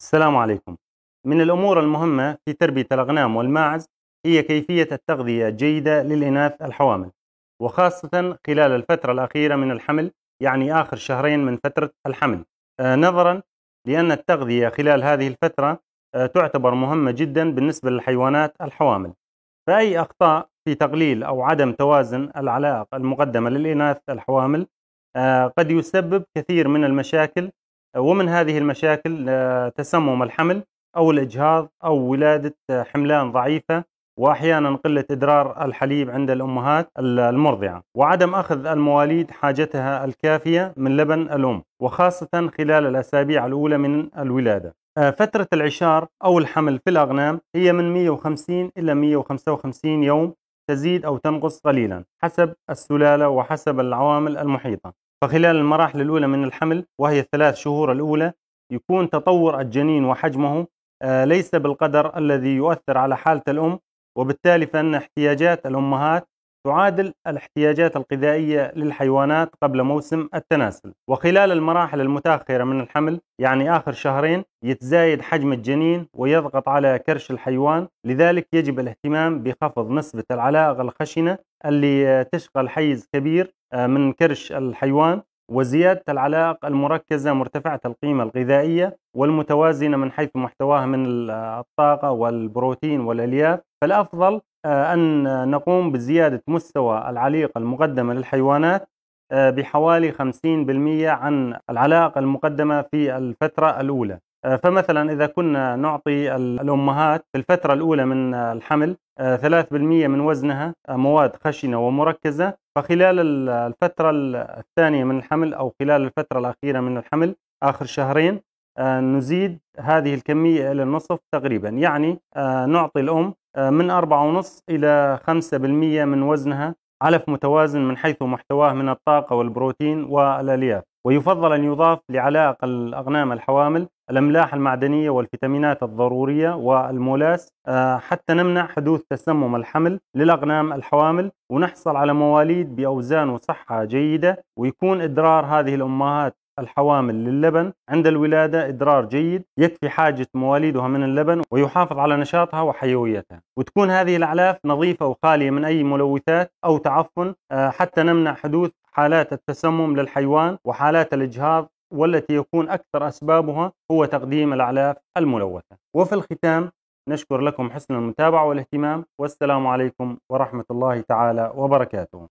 السلام عليكم من الأمور المهمة في تربية الأغنام والماعز هي كيفية التغذية الجيدة للإناث الحوامل وخاصة خلال الفترة الأخيرة من الحمل يعني آخر شهرين من فترة الحمل آه، نظرا لأن التغذية خلال هذه الفترة آه، تعتبر مهمة جدا بالنسبة للحيوانات الحوامل فأي أخطاء في تقليل أو عدم توازن العلائق المقدمة للإناث الحوامل آه، قد يسبب كثير من المشاكل ومن هذه المشاكل آه، تسمم الحمل أو الإجهاض أو ولادة آه، حملان ضعيفة واحيانا قله ادرار الحليب عند الامهات المرضعه وعدم اخذ المواليد حاجتها الكافيه من لبن الام وخاصه خلال الاسابيع الاولى من الولاده آه، فترة العشار أو الحمل في الأغنام هي من 150 إلى 155 يوم تزيد أو تنقص قليلا حسب السلالة وحسب العوامل المحيطة فخلال المراحل الأولى من الحمل وهي الثلاث شهور الأولى يكون تطور الجنين وحجمه آه، ليس بالقدر الذي يؤثر على حالة الأم وبالتالي فإن احتياجات الأمهات تعادل الاحتياجات الغذائية للحيوانات قبل موسم التناسل وخلال المراحل المتأخرة من الحمل يعني آخر شهرين يتزايد حجم الجنين ويضغط على كرش الحيوان لذلك يجب الاهتمام بخفض نسبة العلاقة الخشنة اللي تشغل حيز كبير آه، من كرش الحيوان وزيادة العلاق المركزة مرتفعة القيمة الغذائية والمتوازنة من حيث محتواها من آه، الطاقة والبروتين والألياف فالأفضل آه، أن نقوم بزيادة مستوى العليقة المقدمة للحيوانات بحوالي 50% عن العلاقة المقدمة في الفترة الأولى آه، فمثلا إذا كنا نعطي الأمهات في الفترة الأولى من الحمل 3% آه، من وزنها آه، مواد خشنة ومركزة فخلال الفترة الثانية من الحمل أو خلال الفترة الأخيرة من الحمل آخر شهرين نزيد هذه الكمية إلى النصف تقريبا يعني نعطي الأم من 4.5 إلى 5% من وزنها علف متوازن من حيث محتواه من الطاقة والبروتين والألياف ويفضل أن يضاف لعلاق الأغنام الحوامل الأملاح المعدنية والفيتامينات الضرورية والمولاس آه، حتى نمنع حدوث تسمم الحمل للأغنام الحوامل ونحصل على مواليد بأوزان وصحة جيدة ويكون إدرار هذه الأمهات الحوامل للبن عند الولادة إدرار جيد يكفي حاجة مواليدها من اللبن ويحافظ على نشاطها وحيويتها وتكون هذه الأعلاف نظيفة وخالية من أي ملوثات أو تعفن آه، حتى نمنع حدوث حالات التسمم للحيوان وحالات الإجهاض والتي يكون أكثر أسبابها هو تقديم الأعلاف الملوثة وفي الختام نشكر لكم حسن المتابعة والاهتمام والسلام عليكم ورحمة الله تعالى وبركاته